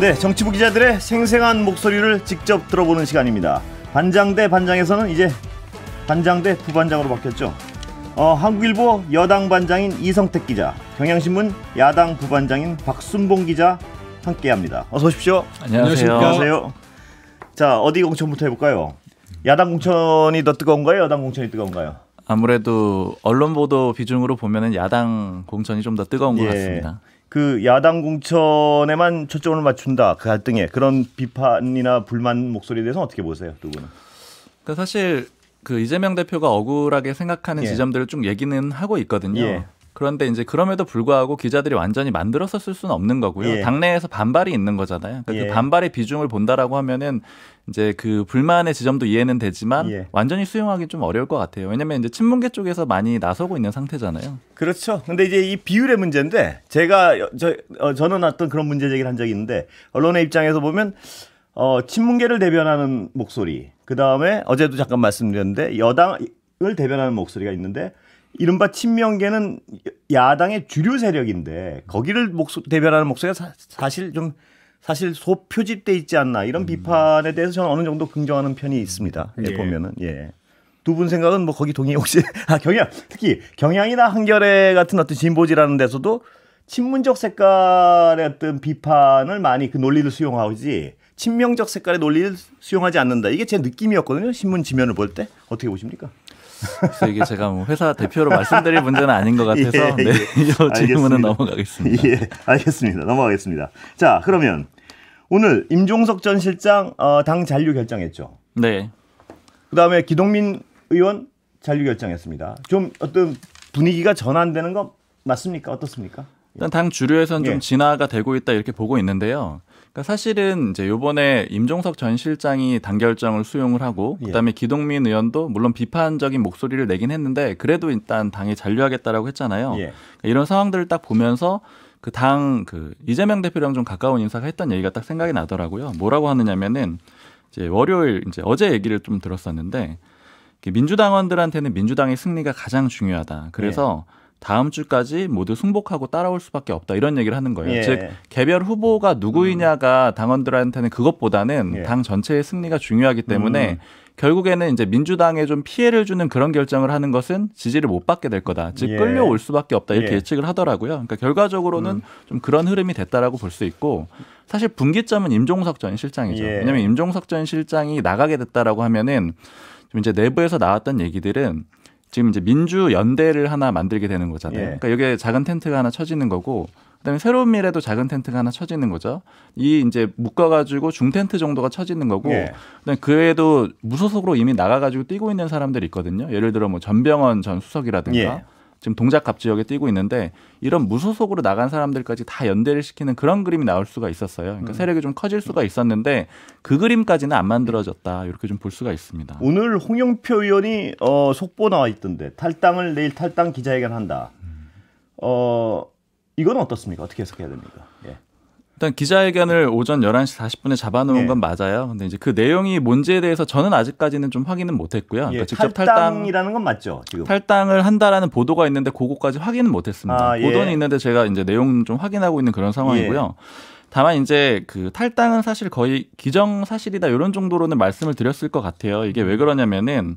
네, 정치부 기자들의 생생한 목소리를 직접 들어보는 시간입니다. 반장대 반장에서는 이제 반장대 부반장으로 바뀌었죠. 어, 한국일보 여당 반장인 이성택 기자, 경향신문 야당 부반장인 박순봉 기자 함께합니다. 어서 오십시오. 안녕하세요. 안녕하세요. 자, 어디 공천부터 해볼까요? 야당 공천이 더 뜨거운가요? 여당 공천이 뜨거운가요? 아무래도 언론 보도 비중으로 보면 야당 공천이 좀 더 뜨거운 예. 같습니다. 그 야당 공천에만 초점을 맞춘다 그 갈등에 그런 비판이나 불만 목소리에 대해서 어떻게 보세요 두 분은? 그 사실 그 이재명 대표가 억울하게 생각하는 예. 지점들을 좀 얘기는 하고 있거든요. 예. 그런데 이제 그럼에도 불구하고 기자들이 완전히 만들어서 쓸 수는 없는 거고요. 예. 당내에서 반발이 있는 거잖아요. 그러니까 그 예. 그 반발의 비중을 본다라고 하면은 이제 그 불만의 지점도 이해는 되지만 예. 완전히 수용하기 좀 어려울 것 같아요. 왜냐면 하 이제 친문계 쪽에서 많이 나서고 있는 상태잖아요. 그렇죠. 근데 이제 이 비율의 문제인데 제가 저 어, 저는 어떤 그런 문제 제기를 한 적이 있는데 언론의 입장에서 보면 어, 친문계를 대변하는 목소리, 그 다음에 어제도 잠깐 말씀드렸는데 여당을 대변하는 목소리가 있는데 이른바 친명계는 야당의 주류 세력인데 거기를 목소, 대변하는 목소리가 사, 실좀 사실 소표집돼 있지 않나 이런 음. 비판에 대해서 저는 어느 정도 긍정하는 편이 있습니다. 예. 예. 보면은 예. 두 분 생각은 뭐 거기 동의 혹시 아 경향 특히 경향이나 한겨레 같은 어떤 진보지라는 데서도 친문적 색깔의 어떤 비판을 많이 그 논리를 수용하지 친명적 색깔의 논리를 수용하지 않는다. 이게 제 느낌이었거든요. 신문 지면을 볼 때 어떻게 보십니까? 그래서 이게 제가 뭐 회사 대표로 말씀드릴 문제는 아닌 것 같아서 예, 네, 예. 이 질문은 넘어가겠습니다. 예, 알겠습니다. 넘어가겠습니다. 자, 그러면 오늘 임종석 전 실장 어, 당 잔류 결정했죠. 네. 그다음에 기동민 의원 잔류 결정했습니다. 좀 어떤 분위기가 전환되는 거 맞습니까? 어떻습니까? 일단 당 주류에선 예. 좀 진화가 되고 있다 이렇게 보고 있는데요. 그러니까 사실은 이제 요번에 임종석 전 실장이 단결정을 수용을 하고 예. 그다음에 예. 기동민 의원도 물론 비판적인 목소리를 내긴 했는데 그래도 일단 당에 잔류하겠다라고 했잖아요. 예. 그러니까 이런 상황들을 딱 보면서 그 당그 그 이재명 대표랑 좀 가까운 인사가 했던 얘기가 딱 생각이 나더라고요. 뭐라고 하느냐면은 이제 월요일 이제 어제 얘기를 좀 들었었는데 민주당원들한테는 민주당의 승리가 가장 중요하다. 그래서 예. 다음 주까지 모두 승복하고 따라올 수밖에 없다 이런 얘기를 하는 거예요. 예. 즉 개별 후보가 누구이냐가 음. 당원들한테는 그것보다는 예. 당 전체의 승리가 중요하기 때문에 음. 결국에는 이제 민주당에 좀 피해를 주는 그런 결정을 하는 것은 지지를 못 받게 될 거다. 즉 예. 끌려올 수밖에 없다 이렇게 예. 측을 하더라고요. 그러니까 결과적으로는 음. 좀 그런 흐름이 됐다라고 볼 수 있고 사실 분기점은 임종석 전 실장이죠. 예. 왜냐하면 임종석 전 실장이 나가게 됐다라고 하면은 좀 이제 내부에서 나왔던 얘기들은 지금 이제 민주 연대를 하나 만들게 되는 거잖아요. 예. 그러니까 여기에 작은 텐트가 하나 쳐지는 거고 그다음에 새로운 미래도 작은 텐트가 하나 쳐지는 거죠. 이 이제 묶어가지고 중 텐트 정도가 쳐지는 거고, 예. 그다음 에그 외에도 무소속으로 이미 나가가지고 뛰고 있는 사람들이 있거든요. 예를 들어 뭐전병원전 수석이라든가. 예. 지금 동작갑 지역에 뛰고 있는데 이런 무소속으로 나간 사람들까지 다 연대를 시키는 그런 그림이 나올 수가 있었어요. 그러니까 음. 세력이 좀 커질 수가 있었는데 그 그림까지는 안 만들어졌다 이렇게 좀 볼 수가 있습니다. 오늘 홍영표 의원이 어, 속보 나와 있던데 탈당을 내일 탈당 기자회견한다. 음. 어 이건 어떻습니까? 어떻게 해석해야 됩니까? 예. 일단 기자회견을 오전 11시 40분에 잡아놓은 네. 건 맞아요. 근데 이제 그 내용이 뭔지에 대해서 저는 아직까지는 좀 확인은 못했고요. 예, 그러니까 직접 탈당이라는 건 맞죠. 지금 탈당을 한다라는 보도가 있는데 그거까지 확인은 못했습니다. 아, 예. 보도는 있는데 제가 이제 내용 좀 확인하고 있는 그런 상황이고요. 예. 다만 이제 그 탈당은 사실 거의 기정 사실이다 이런 정도로는 말씀을 드렸을 것 같아요. 이게 왜 그러냐면은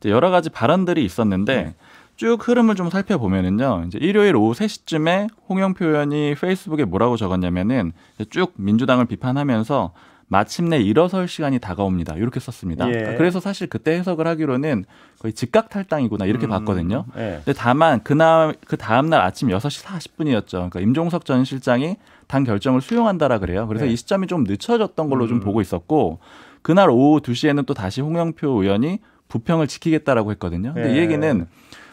이제 여러 가지 발언들이 있었는데. 음. 쭉 흐름을 좀 살펴보면은요. 이제 일요일 오후 3시쯤에 홍영표 의원이 페이스북에 뭐라고 적었냐면은 쭉 민주당을 비판하면서 마침내 일어설 시간이 다가옵니다. 이렇게 썼습니다. 예. 그러니까 그래서 사실 그때 해석을 하기로는 거의 즉각 탈당이구나 이렇게 음, 봤거든요. 예. 근데 다만 그날 그 다음 날 아침 6시 40분이었죠. 그러니까 임종석 전 실장이 당 결정을 수용한다라 그래요. 그래서 예. 이 시점이 좀 늦춰졌던 걸로 음. 좀 보고 있었고 그날 오후 2시에는 또 다시 홍영표 의원이 부평을 지키겠다라고 했거든요. 근데 이 예. 얘기는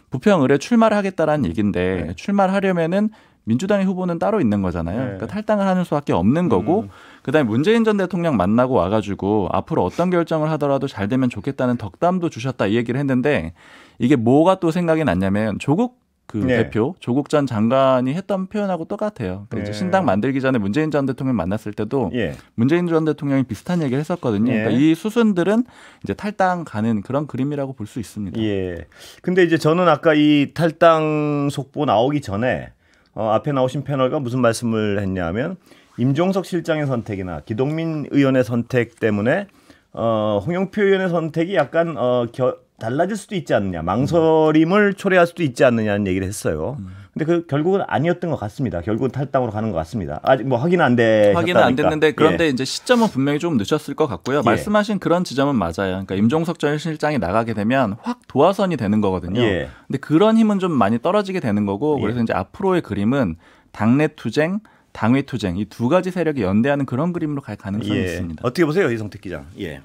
부평을에 출마를 하겠다라는 얘기인데 네. 출마를 하려면은 민주당의 후보는 따로 있는 거잖아요. 네. 그러니까 탈당을 하는 수밖에 없는 음. 거고 음. 그다음에 문재인 전 대통령 만나고 와가지고 앞으로 어떤 결정을 하더라도 잘 되면 좋겠다는 덕담도 주셨다 이 얘기를 했는데 이게 뭐가 또 생각이 났냐면 조국 그 네. 대표 조국 전 장관이 했던 표현하고 똑같아요. 그러니까 네. 이제 신당 만들기 전에 문재인 전 대통령 만났을 때도 예. 문재인 전 대통령이 비슷한 얘기를 했었거든요. 예. 그러니까 이 수순들은 이제 탈당 가는 그런 그림이라고 볼 수 있습니다. 예. 근데 이제 저는 아까 이 탈당 속보 나오기 전에 어, 앞에 나오신 패널과 무슨 말씀을 했냐면 임종석 실장의 선택이나 기동민 의원의 선택 때문에 어, 홍영표 의원의 선택이 약간 어, 겨, 달라질 수도 있지 않느냐, 망설임을 음. 초래할 수도 있지 않느냐는 얘기를 했어요. 음. 근데 그 결국은 아니었던 것 같습니다. 결국은 탈당으로 가는 것 같습니다. 아직 뭐 확인 안 돼. 확인은 안 됐는데 그런데 예. 이제 시점은 분명히 좀 늦었을 것 같고요. 예. 말씀하신 그런 지점은 맞아요. 그러니까 임종석 전 실장이 나가게 되면 확 도화선이 되는 거거든요. 예. 근데 그런 힘은 좀 많이 떨어지게 되는 거고 예. 그래서 이제 앞으로의 그림은 당내 투쟁 당외 투쟁 이 두 가지 세력이 연대하는 그런 그림으로 갈 가능성이 예. 있습니다. 어떻게 보세요, 이성택 기자? 예.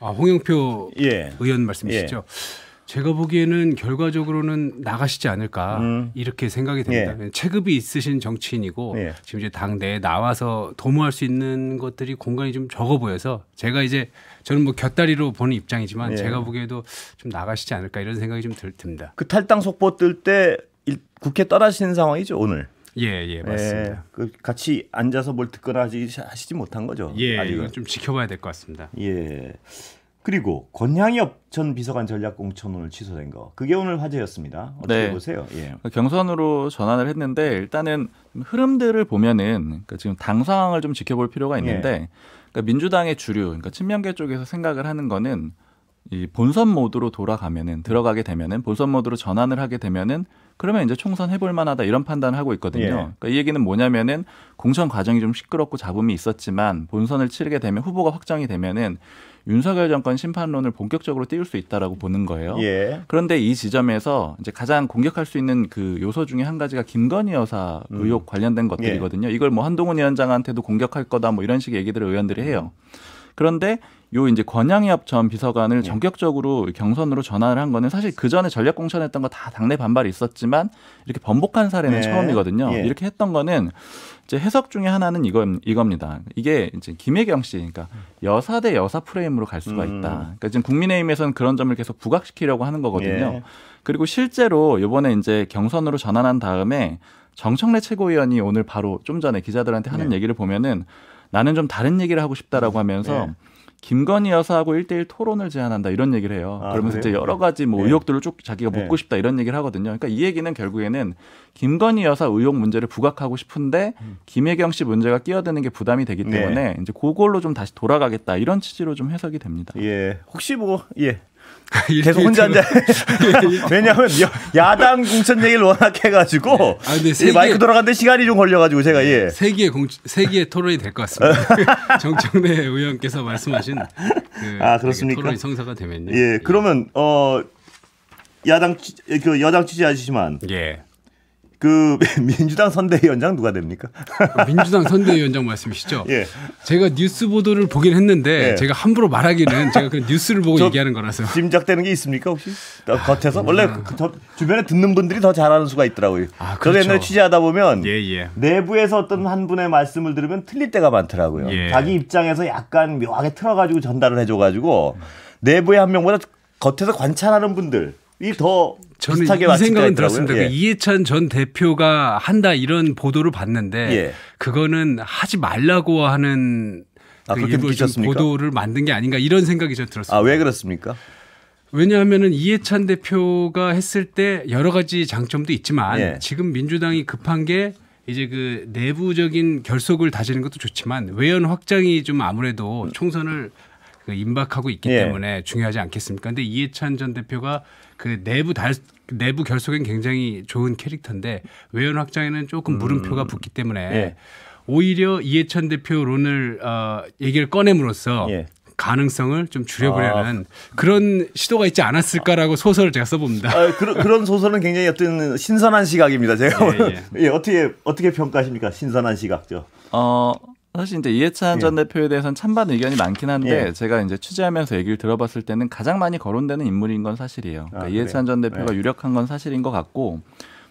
아, 홍영표 예. 의원 말씀이시죠. 예. 제가 보기에는 결과적으로는 나가시지 않을까 음. 이렇게 생각이 예. 됩니다. 예. 체급이 있으신 정치인이고 예. 지금 이제 당내에 나와서 도모할 수 있는 것들이 공간이 좀 적어 보여서 제가 이제 저는 뭐 곁다리로 보는 입장이지만 예. 제가 보기에도 좀 나가시지 않을까 이런 생각이 좀 들, 듭니다. 그 탈당 속보 뜰 때 국회 떠나시는 상황이죠 오늘? 예, 예, 예, 맞습니다. 예, 그 같이 앉아서 뭘 듣거나 하지, 하시지 못한 거죠. 예, 아직은 좀 지켜봐야 될 것 같습니다. 예. 그리고 권양엽 전 비서관 전략공천 오늘 취소된 거 그게 오늘 화제였습니다. 어떻게 네. 보세요? 예. 경선으로 전환을 했는데 일단은 흐름들을 보면은 그러니까 지금 당 상황을 좀 지켜볼 필요가 네. 있는데 예. 그러니까 민주당의 주류, 그러니까 친명계 쪽에서 생각을 하는 거는 이 본선 모드로 돌아가면은 들어가게 되면은 본선 모드로 전환을 하게 되면은 그러면 이제 총선 해볼 만하다 이런 판단을 하고 있거든요. 예. 그러니까 이 얘기는 뭐냐면은 공천 과정이 좀 시끄럽고 잡음이 있었지만 본선을 치르게 되면 후보가 확정이 되면은 윤석열 정권 심판론을 본격적으로 띄울 수 있다라고 보는 거예요. 예. 그런데 이 지점에서 이제 가장 공격할 수 있는 그 요소 중에 한 가지가 김건희 여사 음. 의혹 음. 관련된 것들이거든요. 예. 이걸 뭐 한동훈 위원장한테도 공격할 거다 뭐 이런 식의 얘기들을 의원들이 해요. 그런데 요 이제 권양엽 전 비서관을 예. 네. 전격적으로 경선으로 전환을 한 거는 사실 그 전에 전략 공천했던 거 다 당내 반발이 있었지만 이렇게 번복한 사례는 네. 처음이거든요. 예. 이렇게 했던 거는 이제 해석 중에 하나는 이거 이겁니다. 이게 이제 김혜경 씨, 그러니까 여사 대 여사 프레임으로 갈 수가 음. 있다. 그러니까 지금 국민의힘에서는 그런 점을 계속 부각시키려고 하는 거거든요. 예. 그리고 실제로 요번에 이제 경선으로 전환한 다음에 정청래 최고위원이 오늘 바로 좀 전에 기자들한테 하는 네. 얘기를 보면은 나는 좀 다른 얘기를 하고 싶다라고 하면서. 네. 김건희 여사하고 1대1 토론을 제안한다 이런 얘기를 해요. 아, 그러면서 그래요? 이제 여러 가지 뭐 네. 의혹들을 쭉 자기가 네. 묻고 네. 싶다 이런 얘기를 하거든요. 그러니까 이 얘기는 결국에는 김건희 여사 의혹 문제를 부각하고 싶은데 음. 김혜경 씨 문제가 끼어드는 게 부담이 되기 네. 때문에 네. 이제 그걸로 좀 다시 돌아가겠다 이런 취지로 좀 해석이 됩니다. 예. 혹시 뭐 예. 계속 혼자 앉아. 왜냐하면 야당 공천 얘기를 워낙 해가지고 네. 아, 근데 세계, 마이크 돌아가는데 시간이 좀 걸려가지고 제가 예. 네. 세기의 공세기 토론이 될 것 같습니다. 정청래 의원께서 말씀하신 그아 그렇습니까? 토론이 성사가 되면요. 예, 네. 그러면 어 야당 그 여당 취재하시지만 예. 그 민주당 선대위원장 누가 됩니까? 민주당 선대위원장 말씀이시죠? 예. 제가 뉴스 보도를 보긴 했는데 예. 제가 함부로 말하기는 제가 그 뉴스를 보고 얘기하는 거라서 짐작되는 게 있습니까 혹시 아, 겉에서 원래 그, 저, 주변에 듣는 분들이 더 잘하는 수가 있더라고요. 아, 그렇죠. 저도 옛 취재하다 보면 예, 예. 내부에서 어떤 한 분의 말씀을 들으면 틀릴 때가 많더라고요. 예. 자기 입장에서 약간 묘하게 틀어가지고 전달을 해줘가지고 내부의 한 명보다 겉에서 관찰하는 분들 이더 저는 비슷하게 이 생각은 들었습니다. 그 예. 이해찬 전 대표가 한다 이런 보도를 봤는데 예. 그거는 하지 말라고 하는 아, 그 일부 보도를 만든 게 아닌가 이런 생각이 저 들었습니다. 아, 왜 그렇습니까? 왜냐하면은 이해찬 대표가 했을 때 여러 가지 장점도 있지만 예. 지금 민주당이 급한 게 이제 그 내부적인 결속을 다지는 것도 좋지만 외연 확장이 좀 아무래도 총선을 그 임박하고 있기 예. 때문에 중요하지 않겠습니까? 근데 이해찬 전 대표가 그 내부 달 내부 결속엔 굉장히 좋은 캐릭터인데 외연 확장에는 조금 물음표가 음. 붙기 때문에 예. 오히려 이해찬 대표론을 어, 얘기를 꺼냄으로써 예. 가능성을 좀 줄여보려는 아. 그런 시도가 있지 않았을까라고 소설을 제가 써봅니다. 아, 그 그런 소설은 굉장히 어떤 신선한 시각입니다. 제가 예, 예. 예. 어떻게 어떻게 평가하십니까? 신선한 시각죠. 어 사실 이제 이해찬 전 예. 대표에 대해서는 찬반 의견이 많긴 한데 예. 제가 이제 취재하면서 얘기를 들어봤을 때는 가장 많이 거론되는 인물인 건 사실이에요. 그러니까 아, 이해찬 전 대표가 예. 유력한 건 사실인 것 같고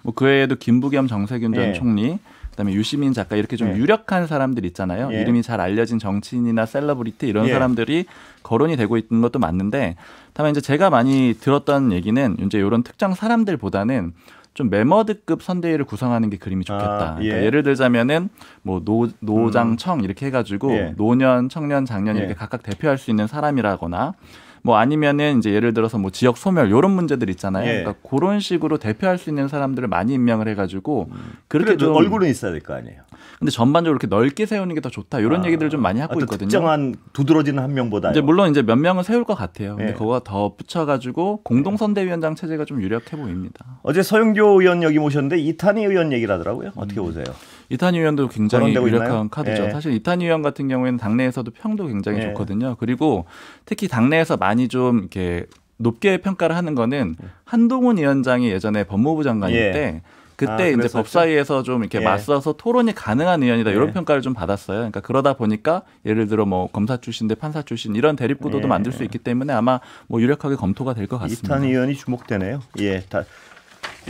뭐 그 외에도 김부겸 정세균 전 예. 총리 그다음에 유시민 작가 이렇게 좀 예. 유력한 사람들 있잖아요. 예. 이름이 잘 알려진 정치인이나 셀러브리티 이런 예. 사람들이 거론이 되고 있는 것도 맞는데 다만 이제 제가 많이 들었던 얘기는 이제 이런 특정 사람들보다는 좀 매머드급 선대위를 구성하는 게 그림이 아, 좋겠다. 아, 예. 그러니까 를 들자면은 뭐 노, 노장청 음. 이렇게 해가지고 예. 노년, 청년, 장년 예. 이렇게 각각 대표할 수 있는 사람이라거나 뭐 아니면은 이제 예를 들어서 뭐 지역 소멸 이런 문제들 있잖아요. 예. 그러니까 그런 식으로 대표할 수 있는 사람들을 많이 임명을 해가지고 그렇게 좀 얼굴은 있어야 될 거 아니에요. 근데 전반적으로 이렇게 넓게 세우는 게 더 좋다 이런 아, 얘기들을 좀 많이 하고 있거든요. 특정한 두드러지는 한 명보다 이제 물론 이제 몇명을 세울 것 같아요. 근데 예. 그거가 더 붙여가지고 공동선대위원장 예. 체제가 좀 유력해 보입니다. 어제 서영교 의원 여기 모셨는데 이탄희 의원 얘기를 하더라고요. 어떻게 음. 보세요? 이탄희 의원도 굉장히 유력한 있나요? 카드죠. 예. 사실 이탄희 의원 같은 경우에는 당내에서도 평도 굉장히 예. 좋거든요. 그리고 특히 당내에서 많이 좀 이렇게 높게 평가를 하는 거는 예. 한동훈 위원장이 예전에 법무부 장관일 예. 때 그때 아, 이제 법사위에서 좀 이렇게 예. 맞서서 토론이 가능한 의원이다 이런 예. 평가를 좀 받았어요. 그러니까 그러다 보니까 예를 들어 뭐 검사 출신대 판사 출신 이런 대립 구도도 예. 만들 수 있기 때문에 아마 뭐 유력하게 검토가 될 것 같습니다. 이탄 의원이 주목되네요. 예, 다,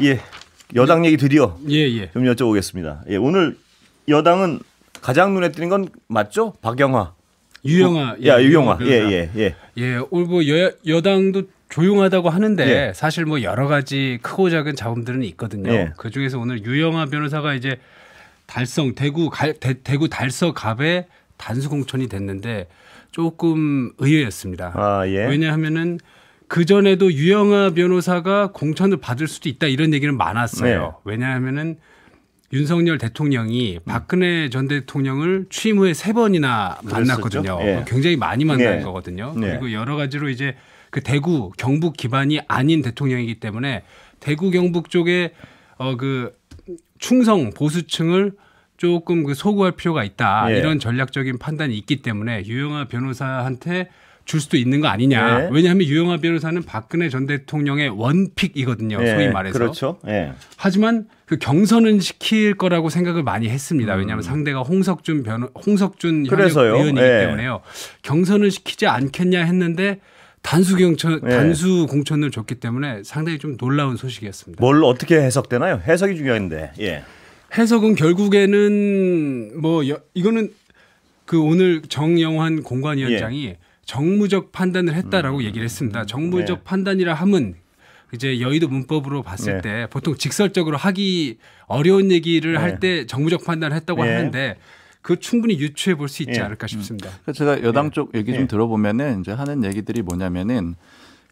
예, 여당 얘기 드디어 예, 예. 좀 여쭤보겠습니다. 예, 오늘 여당은 가장 눈에 띄는 건 맞죠? 박영화. 유영아. 어, 예, 야, 유영아. 예, 예, 예. 예, 오늘 뭐 여, 여당도 조용하다고 하는데 예. 사실 뭐 여러 가지 크고 작은 자음들은 있거든요. 예. 그 중에서 오늘 유영아 변호사가 이제 달성 대구 갈, 대, 대구 달서갑에 단수 공천이 됐는데 조금 의외였습니다. 아, 예. 왜냐하면은 그 전에도 유영아 변호사가 공천을 받을 수도 있다 이런 얘기는 많았어요. 네. 왜냐하면은 윤석열 대통령이 박근혜 전 대통령을 취임 후에 세 번이나 만났거든요. 네. 굉장히 많이 만난 예. 네. 거거든요. 그리고 여러 가지로 이제 그 대구 경북 기반이 아닌 대통령이기 때문에 대구 경북 쪽에 어그 충성 보수층을 조금 그 소구할 필요가 있다 예. 이런 전략적인 판단이 있기 때문에 유영아 변호사한테 줄 수도 있는 거 아니냐. 네. 왜냐하면 유영하 변호사는 박근혜 전 대통령의 원픽이거든요. 네. 소위 말해서. 그렇죠. 네. 하지만 그 경선은 시킬 거라고 생각을 많이 했습니다. 음. 왜냐하면 음. 상대가 홍석준 변호 홍석준 의원이기 네. 때문에요. 경선을 시키지 않겠냐 했는데 단수 경천 네. 단수 공천을 줬기 때문에 상당히 좀 놀라운 소식이었습니다. 뭘 어떻게 해석되나요? 해석이 중요한데. 예. 해석은 결국에는 뭐 여, 이거는 그 오늘 정영환 공관위원장이 예. 정무적 판단을 했다라고 음. 얘기를 했습니다. 음. 정무적 네. 판단이라 함은 이제 여의도 문법으로 봤을 네. 때 보통 직설적으로 하기 어려운 얘기를 네. 할때 정무적 판단을 했다고 네. 하는데 그 충분히 유추해 볼 수 있지 예. 않을까 싶습니다. 음. 제가 여당 예. 쪽 얘기 좀 예. 들어보면은 이제 하는 얘기들이 뭐냐면은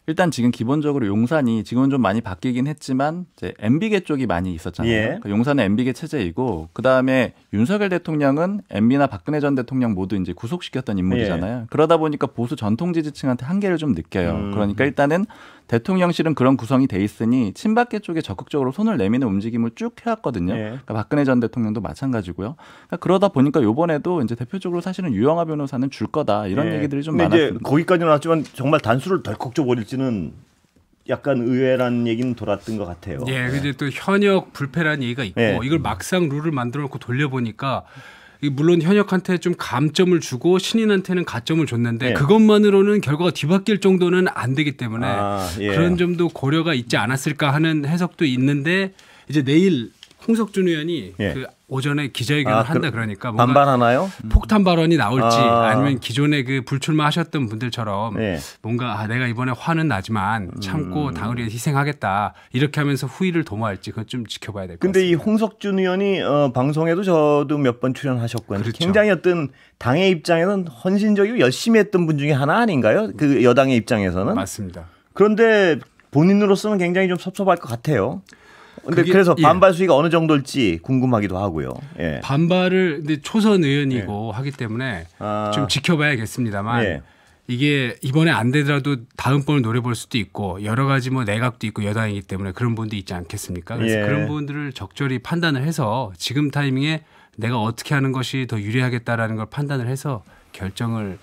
일단 지금 기본적으로 용산이 지금은 좀 많이 바뀌긴 했지만 이제 MB계 쪽이 많이 있었잖아요. 예. 그 용산은 MB계 체제이고 그다음에 윤석열 대통령은 MB나 박근혜 전 대통령 모두 이제 구속시켰던 인물이잖아요. 예. 그러다 보니까 보수 전통 지지층한테 한계를 좀 느껴요. 음. 그러니까 일단은 대통령실은 그런 구성이 돼 있으니 친박계 쪽에 적극적으로 손을 내미는 움직임을 쭉 해왔거든요. 예. 그러니까 박근혜 전 대통령도 마찬가지고요. 그러니까 그러다 보니까 요번에도 이제 대표적으로 사실은 유영하 변호사는 줄 거다 이런 예. 얘기들이 좀 많았어요. 거기까지는 왔지만 정말 단수를 덜컥 줘버릴지는 약간 의외라는 얘기는 돌았던 것 같아요. 예, 이제 예. 또 현역 불패라는 얘기가 있고 예. 이걸 막상 룰을 만들어놓고 돌려보니까 물론 현역한테 좀 감점을 주고 신인한테는 가점을 줬는데 예. 그것만으로는 결과가 뒤바뀔 정도는 안 되기 때문에 아, 예. 그런 점도 고려가 있지 않았을까 하는 해석도 있는데 이제 내일 홍석준 의원이 예. 그 오전에 기자회견을 아, 그 한다 그러니까 뭔가 반발하나요? 음. 폭탄 발언이 나올지 아. 니면 기존에 그 불출마하셨던 분들처럼 예. 뭔가 아, 내가 이번에 화는 나지만 음. 참고 음. 당을 위해 희생하겠다 이렇게 하면서 후위를 도모할지 그것좀 지켜봐야 될 것 같습니다. 근데 이 홍석준 의원이 어, 방송에도 저도 몇 번 출연하셨고 그렇죠. 굉장히 어떤 당의 입장에는 헌신적이고 열심히 했던 분 중에 하나 아닌가요? 그 여당의 입장에서는 맞습니다. 그런데 본인으로서는 굉장히 좀 섭섭할 것 같아요. 근데 그래서 예. 반발 수위가 어느 정도일지 궁금하기도 하고요. 예. 반발을 근데 초선 의원이고 예. 하기 때문에 아. 좀 지켜봐야겠습니다만 예. 이게 이번에 안 되더라도 다음번을 노려볼 수도 있고 여러 가지 뭐 내각도 있고 여당이기 때문에 그런 분도 있지 않겠습니까? 그래서 예. 그런 분들을 적절히 판단을 해서 지금 타이밍에 내가 어떻게 하는 것이 더 유리하겠다라는 걸 판단을 해서 결정을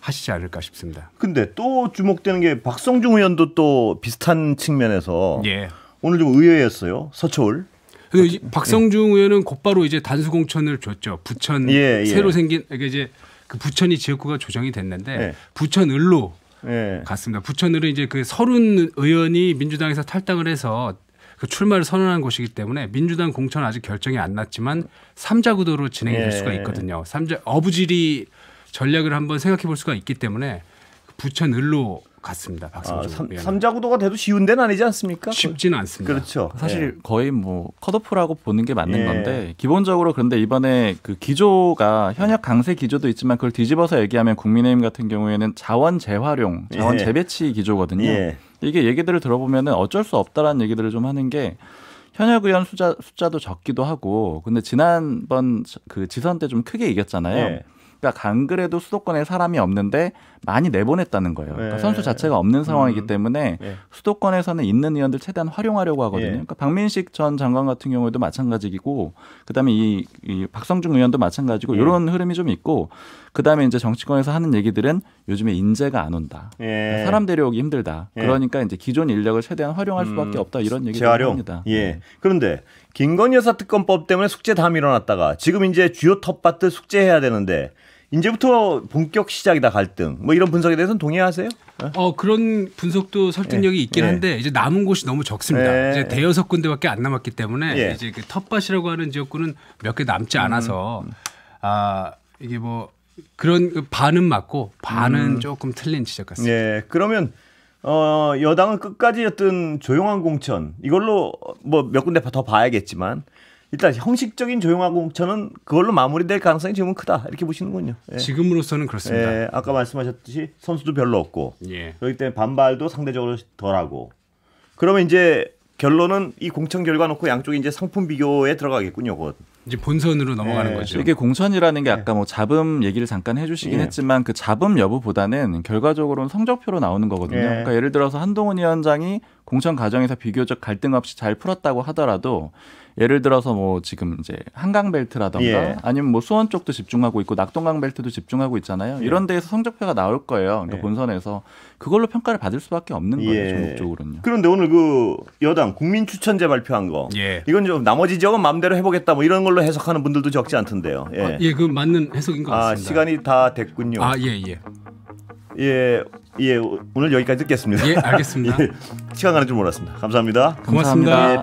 하시지 않을까 싶습니다. 근데 또 주목되는 게 박성중 의원도 또 비슷한 측면에서 예. 오늘 좀 의외였어요. 서초울. 근데 그 박성중 의원은 곧바로 이제 단수공천을 줬죠. 부천 예, 예. 새로 생긴 이게 그러니까 이제 그 부천이 지역구가 조정이 됐는데 예. 부천을로 예. 갔습니다. 부천을은 이제 그 서른 의원이 민주당에서 탈당을 해서 그 출마를 선언한 곳이기 때문에 민주당 공천 아직 결정이 안 났지만 삼자 구도로 진행이 될 수가 있거든요. 삼자 어부지리 전략을 한번 생각해 볼 수가 있기 때문에 부천 을로 같습니다. 박성준. 아, 3, 자 구도가 돼도 쉬운 데는 아니지 않습니까? 쉽지 않습니다. 그렇죠. 사실 예. 거의 뭐 컷오프라고 보는 게 맞는 예. 건데 기본적으로 그런데 이번에 그 기조가 현역 강세 기조도 있지만 그걸 뒤집어서 얘기하면 국민의힘 같은 경우에는 자원 재활용, 자원 예. 재배치 기조거든요. 예. 이게 얘기들을 들어보면은 어쩔 수 없다라는 얘기들을 좀 하는 게 현역 의원 숫자 숫자도 적기도 하고 근데 지난번 그 지선 때 좀 크게 이겼잖아요. 예. 그러니까 안 그래도 수도권에 사람이 없는데 많이 내보냈다는 거예요. 그러니까 네. 선수 자체가 없는 상황이기 음. 때문에 네. 수도권에서는 있는 의원들 최대한 활용하려고 하거든요. 예. 그러니까 박민식 전 장관 같은 경우에도 마찬가지고 그다음에 이, 이 박성중 의원도 마찬가지고 이런 예. 흐름이 좀 있고 그다음에 이제 정치권에서 하는 얘기들은 요즘에 인재가 안 온다. 예. 사람 데려오기 힘들다. 예. 그러니까 이제 기존 인력을 최대한 활용할 음, 수밖에 음, 없다 이런 얘기를 가 합니다. 예. 네. 그런데 김건희 여사 특검법 때문에 숙제 다일어났다가 지금 이제 주요 텃밭들 숙제해야 되는데 이제부터 본격 시작이다 갈등. 뭐 이런 분석에 대해서는 동의하세요? 예? 어 그런 분석도 설득력이 예. 있긴 예. 한데 예. 이제 남은 곳이 너무 적습니다. 예. 이제 대여섯 군데밖에 안 남았기 때문에 예. 이제 그 텃밭이라고 하는 지역구는 몇 개 남지 않아서 음. 아 이게 뭐 그런 그 반은 맞고 반은 음. 조금 틀린 지적 같습니다. 예. 그러면 어, 여당은 끝까지 어떤 조용한 공천 이걸로 뭐 몇 군데 더 봐야겠지만 일단 형식적인 조용한 공천은 그걸로 마무리될 가능성이 지금은 크다 이렇게 보시는군요. 예. 지금으로서는 그렇습니다. 예, 아까 말씀하셨듯이 선수도 별로 없고 예. 그렇기 때문에 반발도 상대적으로 덜하고 그러면 이제 결론은 이 공천 결과 놓고 양쪽이 이제 상품 비교에 들어가겠군요. 곧. 이제 본선으로 넘어가는 예. 거죠. 이게 공천이라는 게 아까 예. 뭐 잡음 얘기를 잠깐 해주시긴 예. 했지만 그 잡음 여부보다는 결과적으로는 성적표로 나오는 거거든요. 그러니까 예를 들어서 한동훈 위원장이 공천 과정에서 비교적 갈등 없이 잘 풀었다고 하더라도 예를 들어서 뭐 지금 이제 한강 벨트라던가 예. 아니면 뭐 수원 쪽도 집중하고 있고 낙동강 벨트도 집중하고 있잖아요. 이런 데에서 성적표가 나올 거예요. 그러니까 예. 본선에서 그걸로 평가를 받을 수밖에 없는 거예요. 예. 전국적으로는요. 그런데 오늘 그 여당 국민 추천제 발표한 거 이건 좀 나머지 지역은 마음대로 해보겠다 뭐 이런 걸로 걸로 해석하는 분들도 적지 않던데요. 예, 아, 예, 그 맞는 해석인 것 아, 같습니다. 아, 시간이 다 됐군요. 아, 예, 예. 예, 예, 오늘 여기까지 듣겠습니다. 예, 알겠습니다. 예, 시간 가는 줄 몰랐습니다. 감사합니다. 고맙습니다. 예.